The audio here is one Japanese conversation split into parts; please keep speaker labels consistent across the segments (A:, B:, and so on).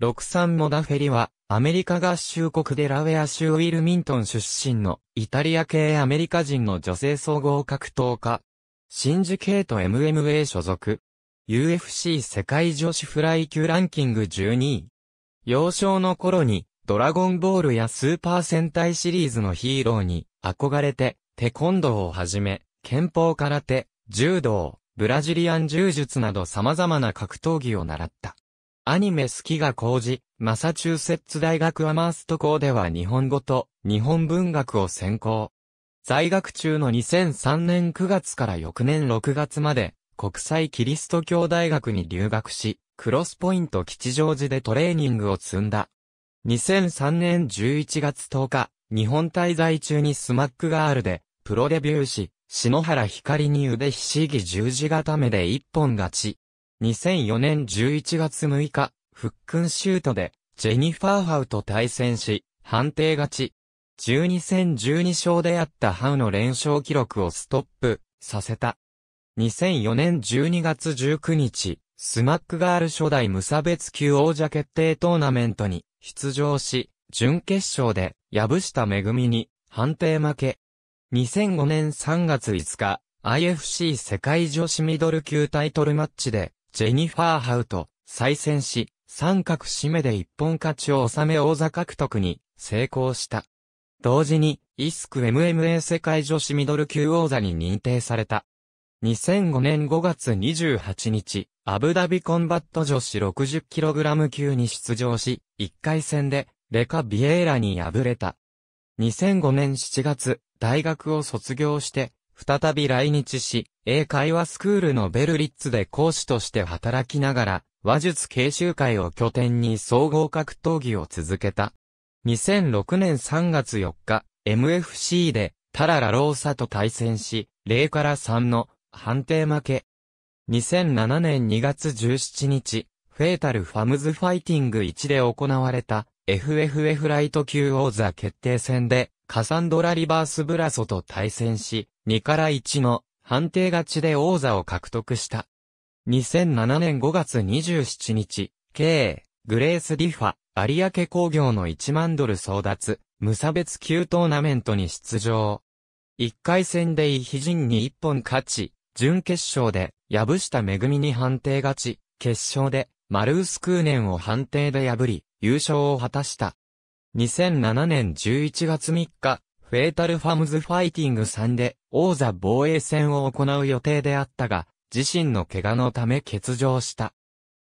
A: 63モダフェリは、アメリカ合衆国デラウェア州ウィルミントン出身のイタリア系アメリカ人の女性総合格闘家。シンジケート MMA 所属。UFC 世界女子フライ級ランキング12位。幼少の頃に、ドラゴンボールやスーパー戦隊シリーズのヒーローに憧れて、テコンドーをはじめ、憲法空手、柔道、ブラジリアン柔術など様々な格闘技を習った。アニメ好きが高じ、マサチューセッツ大学アマースト校では日本語と日本文学を専攻。在学中の2003年9月から翌年6月まで国際キリスト教大学に留学し、クロスポイント吉祥寺でトレーニングを積んだ。2003年11月10日、日本滞在中にスマックガールでプロデビューし、篠原光に腕ひしぎ十字固めで一本勝ち。2004年11月6日、フックンシュートで、ジェニファー・ハウと対戦し、判定勝ち。12戦12勝であったハウの連勝記録をストップさせた。2004年12月19日、スマックガール初代無差別級王者決定トーナメントに出場し、準決勝で破した恵に判定負け。2005年3月5日、IFC 世界女子ミドル級タイトルマッチでジェニファー・ハウと再戦し、三角締めで一本勝ちを収め王座獲得に成功した。同時に、イスク MMA 世界女子ミドル級王座に認定された。2005年5月28日、アブダビコンバット女子 60kg 級に出場し、1回戦で、レカ・ビエーラに敗れた。2005年7月、大学を卒業して、再び来日し、英会話スクールのベルリッツで講師として働きながら、話術研修会を拠点に総合格闘技を続けた。2006年3月4日、MFC で、タララローサと対戦し、0から3の判定負け。2007年2月17日、フェータルファムズファイティング1で行われた FFF ライト級王座決定戦でカサンドラ・リバース・ブラソと対戦し、2から1の判定勝ちで王座を獲得した。2007年5月27日、K、グレース・ディファ、有明工業の1万ドル争奪、無差別級トーナメントに出場。1回戦でイヒジンに1本勝ち、準決勝で、破した恵みに判定勝ち、決勝で、マルースクーネンを判定で破り、優勝を果たした。2007年11月3日、フェイタルファムズファイティング3で王座防衛戦を行う予定であったが、自身の怪我のため欠場した。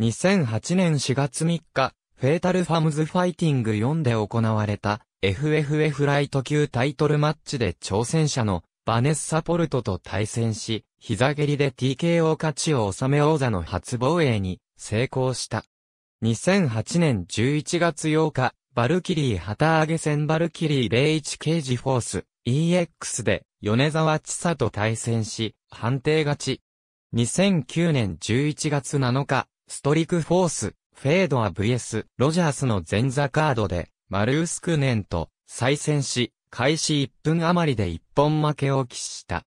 A: 2008年4月3日、フェイタルファムズファイティング4で行われた FFF ライト級タイトルマッチで挑戦者のバネッサ・ポルトと対戦し、膝蹴りで TKO 勝ちを収め王座の初防衛に成功した。2008年11月8日、バルキリー旗揚げ戦バルキリー01刑事フォース EX で米沢千佐と対戦し、判定勝ち。2009年11月7日、ストリクフォース、フェードア VS、ロジャースの前座カードで、マルウスクネンと再戦し、開始1分余りで1本負けを喫した。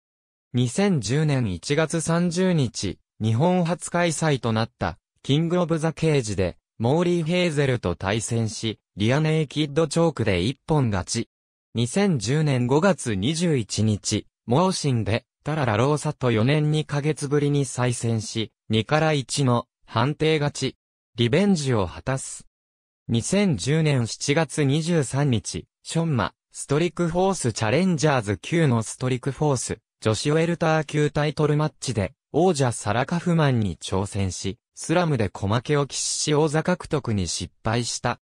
A: 2010年1月30日、日本初開催となった、キングオブザ・ケージで、モーリー・ヘーゼルと対戦し、リアネイキッドチョークで一本勝ち。2010年5月21日、盲信で、タララローサと4年2ヶ月ぶりに再戦し、2から1の判定勝ち。リベンジを果たす。2010年7月23日、ションマ、ストリックフォースチャレンジャーズ級のストリックフォース、女子ウェルター級タイトルマッチで、王者サラカフマンに挑戦し、スラムで小負けを喫し王座獲得に失敗した。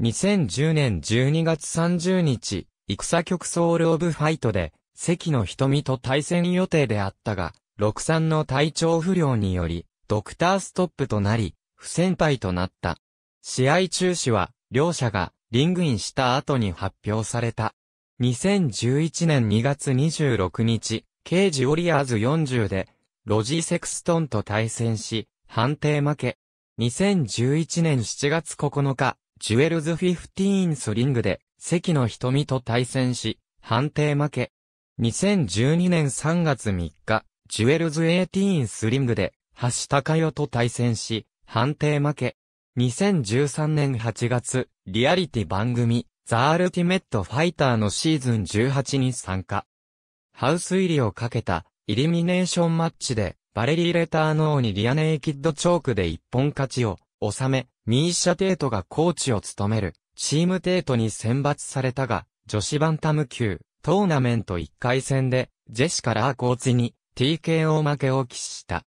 A: 2010年12月30日、戦局ソウルオブファイトで、関の瞳と対戦予定であったが、六三の体調不良により、ドクターストップとなり、不先輩となった。試合中止は、両者が、リングインした後に発表された。2011年2月26日、ケージオリアーズ40で、ロジー・セクストンと対戦し、判定負け。2011年7月9日、ジュエルズ・フィフティーンスリングで、関の瞳と対戦し、判定負け。2012年3月3日、ジュエルズ・エイティーンスリングで、橋高代と対戦し、判定負け。2013年8月、リアリティ番組、ザ・アルティメット・ファイターのシーズン18に参加。ハウス入りをかけた、イリミネーションマッチで、バレリー・レターノーにリアネイキッドチョークで一本勝ちを、収め、ミーシャ・テートがコーチを務める、チームテートに選抜されたが、女子バンタム級、トーナメント1回戦で、ジェシカ・ラーコーチに、TKO 負けを喫した。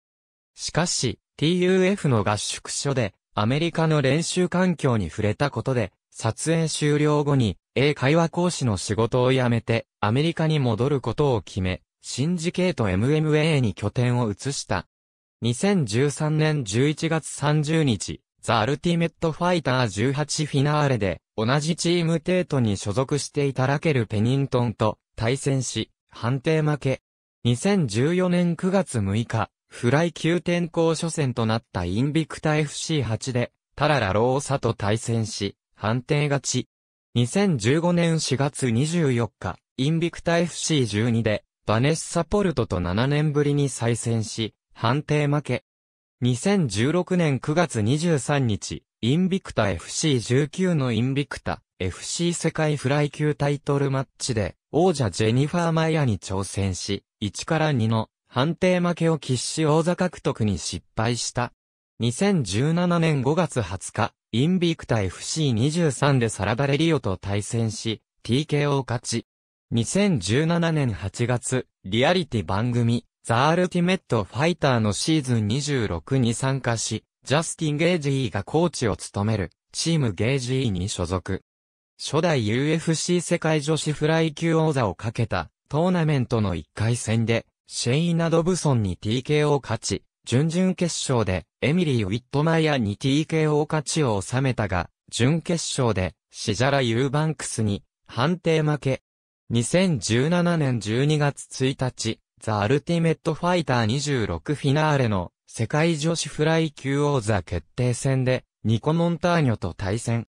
A: しかし、TUF の合宿所で、アメリカの練習環境に触れたことで、撮影終了後に、英会話講師の仕事を辞めて、アメリカに戻ることを決め、シンジケート MMA に拠点を移した。2013年11月30日、ザ・アルティメット・ファイター18フィナーレで、同じチームテートに所属していたラケル・ペニントンと対戦し、判定負け。2014年9月6日、フライ級転校初戦となったインビクタ FC8 で、タララ・ローサと対戦し、判定勝ち。2015年4月24日、インビクタ FC12 で、バネッサ・ポルトと7年ぶりに再戦し、判定負け。2016年9月23日、インビクタ FC19 のインビクタ FC 世界フライ級タイトルマッチで、王者ジェニファー・マイヤに挑戦し、1から2の判定負けを喫し王座獲得に失敗した。2017年5月20日、インビクタ FC23 でサラバレリオと対戦し、TKO 勝ち。2017年8月、リアリティ番組、ザ・アルティメット・ファイターのシーズン26に参加し、ジャスティン・ゲージーがコーチを務める、チームゲージーに所属。初代 UFC 世界女子フライ級王座をかけた、トーナメントの1回戦で、シェイナ・ドブソンに TKO を勝ち、準々決勝で、エミリー・ウィットマイヤーに TKO 勝ちを収めたが、準決勝で、シジャラ・ユーバンクスに、判定負け。2017年12月1日、ザ・アルティメット・ファイター26フィナーレの世界女子フライ級王座決定戦でニコ・モンターニョと対戦。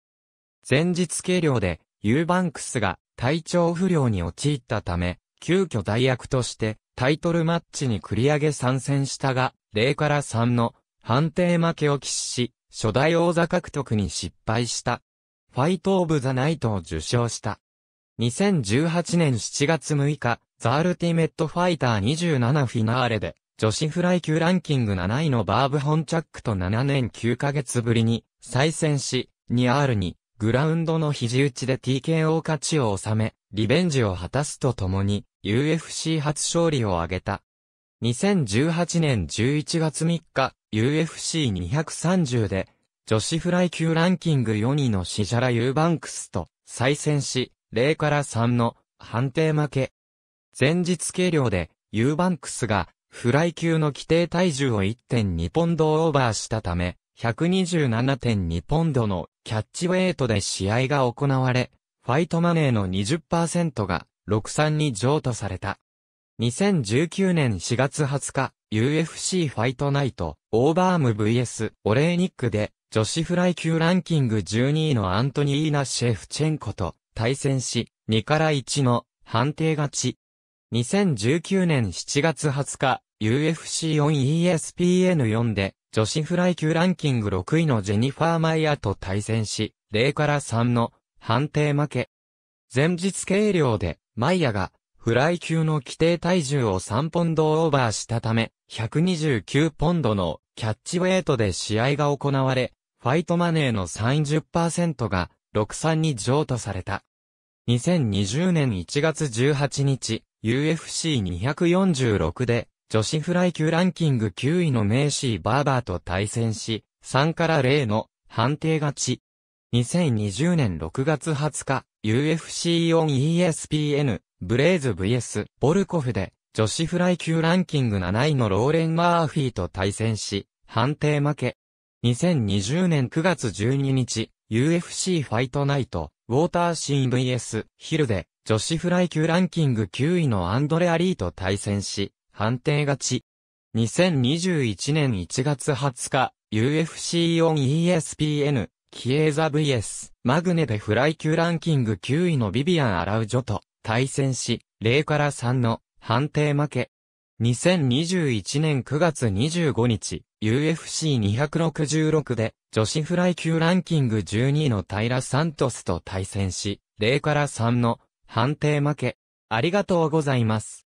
A: 前日計量でユーバンクスが体調不良に陥ったため、急遽代役としてタイトルマッチに繰り上げ参戦したが、0から3の判定負けを喫し、初代王座獲得に失敗した。ファイト・オブ・ザ・ナイトを受賞した。2018年7月6日、ザ・アルティメット・ファイター27フィナーレで、女子フライ級ランキング7位のバーブ・ホンチャックと7年9ヶ月ぶりに再戦し、2R にグラウンドの肘打ちで TKO 勝ちを収め、リベンジを果たすとともに UFC 初勝利を挙げた。2018年11月3日、UFC230 で、女子フライ級ランキング4位のシジャラ・ユーバンクスと再戦し、0から3の判定負け。前日計量で、ユーバンクスが、フライ級の規定体重を1.2ポンドオーバーしたため、127.2ポンドのキャッチウェイトで試合が行われ、ファイトマネーの20%が63に譲渡された。2019年4月20日、UFC ファイトナイト、オーバーム VS オレーニックで、女子フライ級ランキング12位のアントニーナ・シェフチェンコと、対戦し、2から1の判定勝ち。2019年7月20日、UFC4ESPN4 で、女子フライ級ランキング6位のジェニファー・マイヤーと対戦し、0から3の判定負け。前日計量で、マイヤが、フライ級の規定体重を3ポンドオーバーしたため、129ポンドのキャッチウェイトで試合が行われ、ファイトマネーの30%が63に譲渡された。2020年1月18日、UFC246 で、女子フライ級ランキング9位のメイシー・バーバーと対戦し、3から0の判定勝ち。2020年6月20日、UFC4ESPN、ブレイズ VS、ボルコフで、女子フライ級ランキング7位のローレン・マーフィーと対戦し、判定負け。2020年9月12日、UFC ファイトナイト、ウォーターシーン VS ヒルで、女子フライ級ランキング9位のアンドレアリーと対戦し、判定勝ち。2021年1月20日、u f c ン e s p n キエーザ VS、マグネでフライ級ランキング9位のビビアン・アラウジョと対戦し、0から3の判定負け。2021年9月25日、UFC266 で、女子フライ級ランキング12位のタイラ・サントスと対戦し、0から3の判定負け。ありがとうございます。